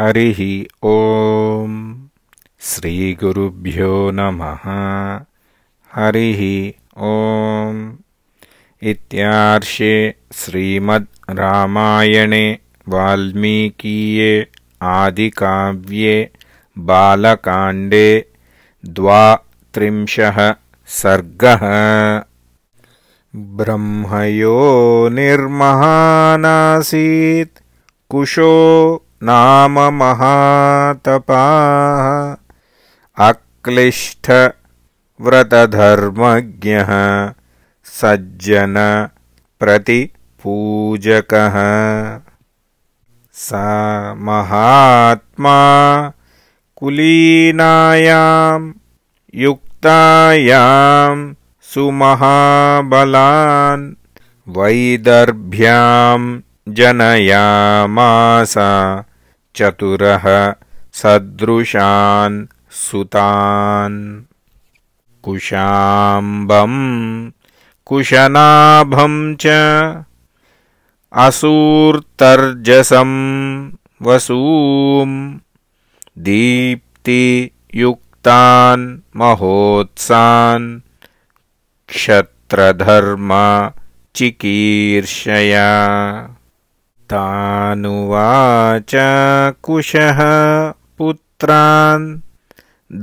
हरिः ॐ श्रीगुरुभ्यो नमः हरिः ॐ इत्यार्षे श्रीमद् रामायणे वाल्मीकिये आदिकाव्ये बालकाण्डे द्वात्रिंशः सर्गः ब्रह्मयो निर्महानासीत् कुशो नाम महातपाः अक्लिष्टव्रतधर्मज्ञः सज्जन प्रतिपूजकः सा महात्मा कुलीनायां युक्तायां सुमहाबलान् वैदर्भ्यां जनयामास चतुरः सदृशान् सुतान् कुशाम्बम् कुशनाभम् च असूर्तर्जसम् वसूम् दीप्तियुक्तान् महोत्सान् क्षत्रधर्म चिकीर्षया तानुवाच कुशः पुत्रान्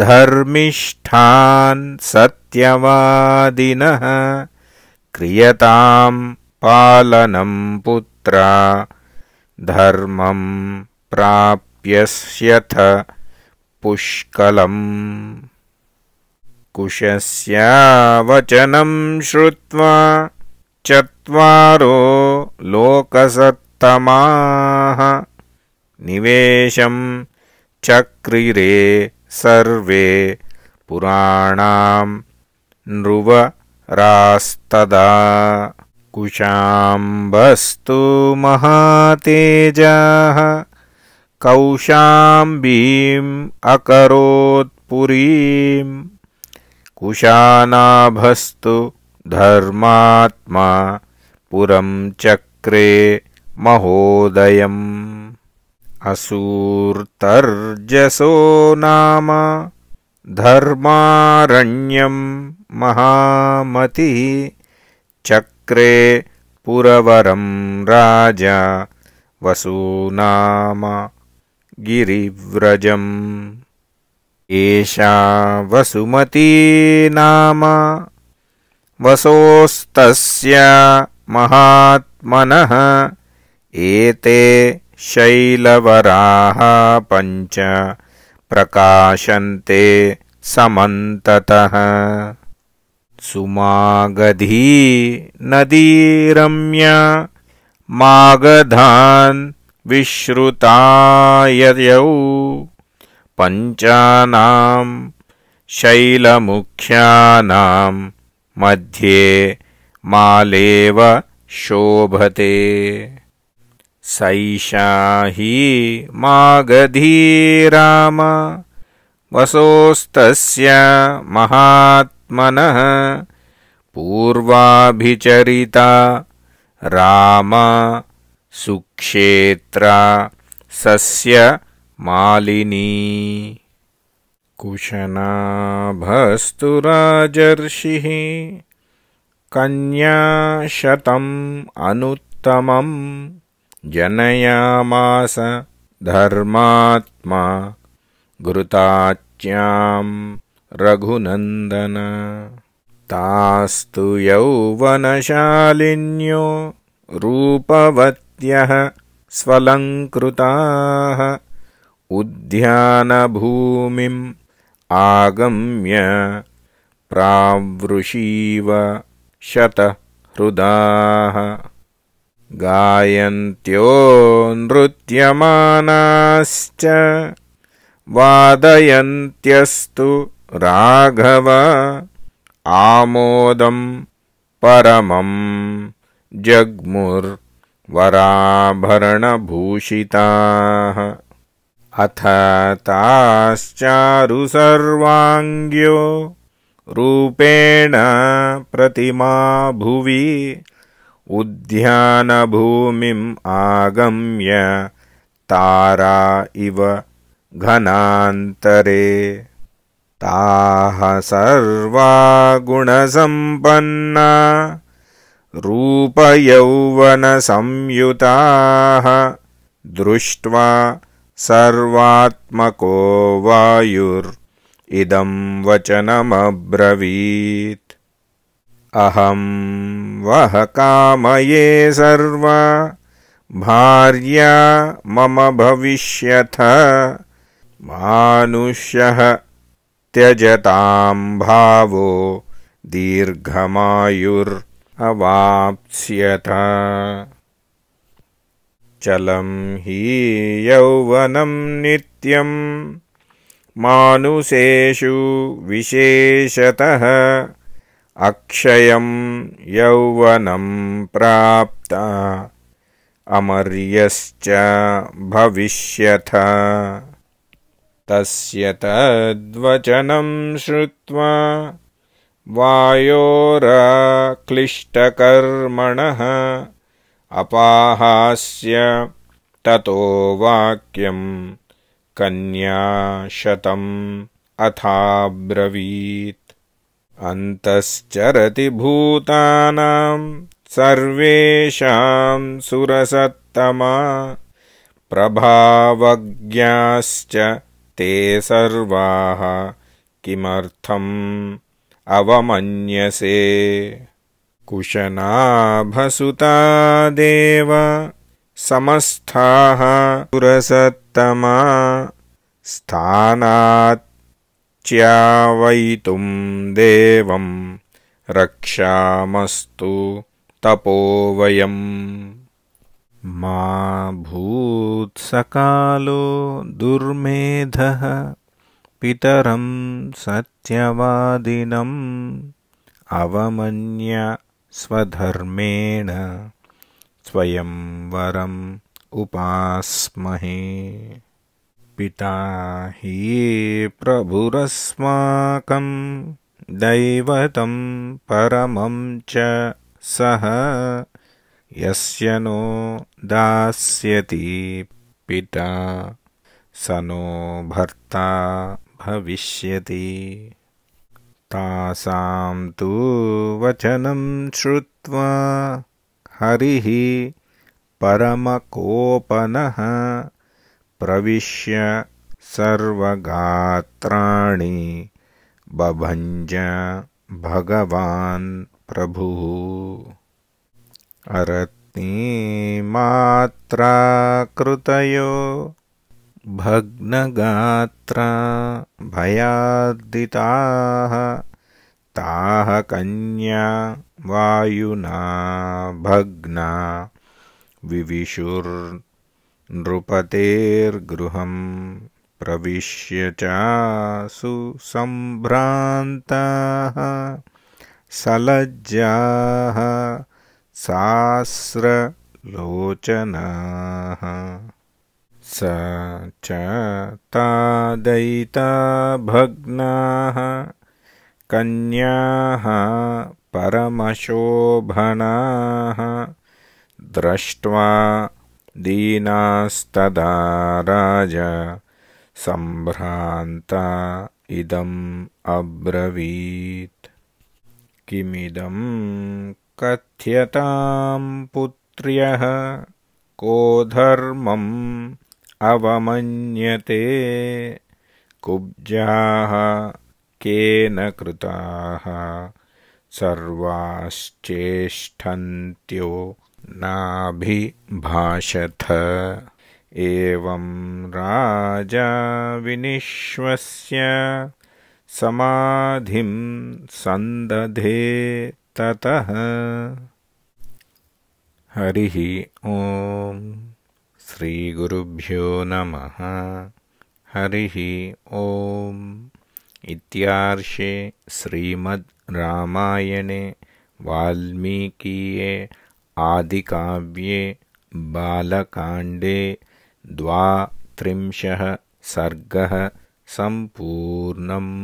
धर्मिष्ठान् सत्यवादिनः क्रियताम् पालनम् पुत्रा धर्मम् प्राप्यस्यथ पुष्कलम् कुशस्य वचनम् श्रुत्वा चत्वारो लोकसत् माः निवेशं चक्रिरे सर्वे पुराणां नृवरास्तदा कुशाम्बस्तु महातेजाः कौशाम्बीम् अकरोत्पुरीम् कुशानाभस्तु धर्मात्मा पुरं चक्रे महोदयम् असूर्तर्जसो नाम धर्मारण्यम् महामतिः चक्रे पुरवरम् राजा वसूनाम गिरिव्रजम् एषा वसुमती नाम वसोस्तस्य महात्मनः एते शैलवराः पञ्च प्रकाशन्ते समन्ततः सुमागधी नदी रम्य मागधान् विश्रुताययौ पञ्चानाम् शैलमुख्यानाम् मध्ये मालेव शोभते सैषा हि मागधीराम वसोस्तस्य महात्मनः पूर्वाभिचरिता राम सुक्षेत्रा सस्य मालिनी कुशनाभस्तुराजर्षिः कन्या शतम् अनुत्तमम् जनयामास धर्मात्मा घृताच्याम् रघुनन्दन तास्तु यौवनशालिन्यो रूपवत्यः स्वलङ्कृताः उद्यानभूमिम् आगम्य प्रावृषीव शतहृदाः गायन्त्यो नृत्यमानाश्च वादयन्त्यस्तु राघव आमोदम् परमम् जग्मुर्वराभरणभूषिताः अथ ताश्चारु सर्वाङ्ग्यो रूपेण प्रतिमा भुवि उद्यानभूमिम् आगम्य तारा इव घनान्तरे ताः गुणसम्पन्ना रूपयौवनसंयुताः दृष्ट्वा सर्वात्मको वायुर् इदं वचनमब्रवीत् अहं वः कामये सर्व भार्या मम भविष्यथ मानुष्यः त्यजतां भावो दीर्घमायुर् अवाप्स्यथ चलं हि यौवनं नित्यम् मानुषेषु विशेषतः अक्षयम् यौवनम् प्राप्ता अमर्यश्च भविष्यथ तस्य तद्वचनं श्रुत्वा वायोरक्लिष्टकर्मणः अपाहास्य ततो वाक्यं कन्या शतम् अथाब्रवीत् भूतानां सर्वेषाम् सुरसत्तमा प्रभावज्ञाश्च ते सर्वाः किमर्थम् अवमन्यसे देव समस्थाः पुरसत्तमा स्थानात् च्यावयितुं देवं रक्षामस्तु तपो वयम् मा भूत्सकालो दुर्मेधः पितरं सत्यवादिनम् अवमन्य स्वधर्मेण स्वयं वरम् उपास्महे पिता हि प्रभुरस्माकं दैवतं परमं च सः यस्य नो दास्यति पिता स नो भर्ता भविष्यति तासां तु वचनं श्रुत्वा हरिः परमकोपनः प्रविश्य सर्वगात्राणि बभञ्ज भगवान् प्रभुः अरत्नीमात्रा कृतयो भग्नगात्रा भयादिताः ताः कन्या वायुना भग्ना विविशुर् नृपतेर्गृहं प्रविश्य चासु सम्भ्रान्ताः सलज्जाः सास्रलोचनाः स च तादयिता भग्नाः कन्याः परमशोभनाः दृष्ट्वा दीनास्तदा राज सम्भ्रान्ता इदम् अब्रवीत् किमिदं कथ्यतां पुत्र्यः को धर्मम् अवमन्यते कुब्जाः केन कृताः सर्वाश्चेष्ठन्त्यो नाभिभाषथ एवं राजा विनिश्वस्य समाधिं सन्दधे ततः हरिः ॐ श्रीगुरुभ्यो नमः हरिः ॐ इत्यार्षे श्रीमद् रामायणे वाल्मीकिये आदिकाव्ये बालकाण्डे द्वात्रिंशः सर्गः सम्पूर्णम्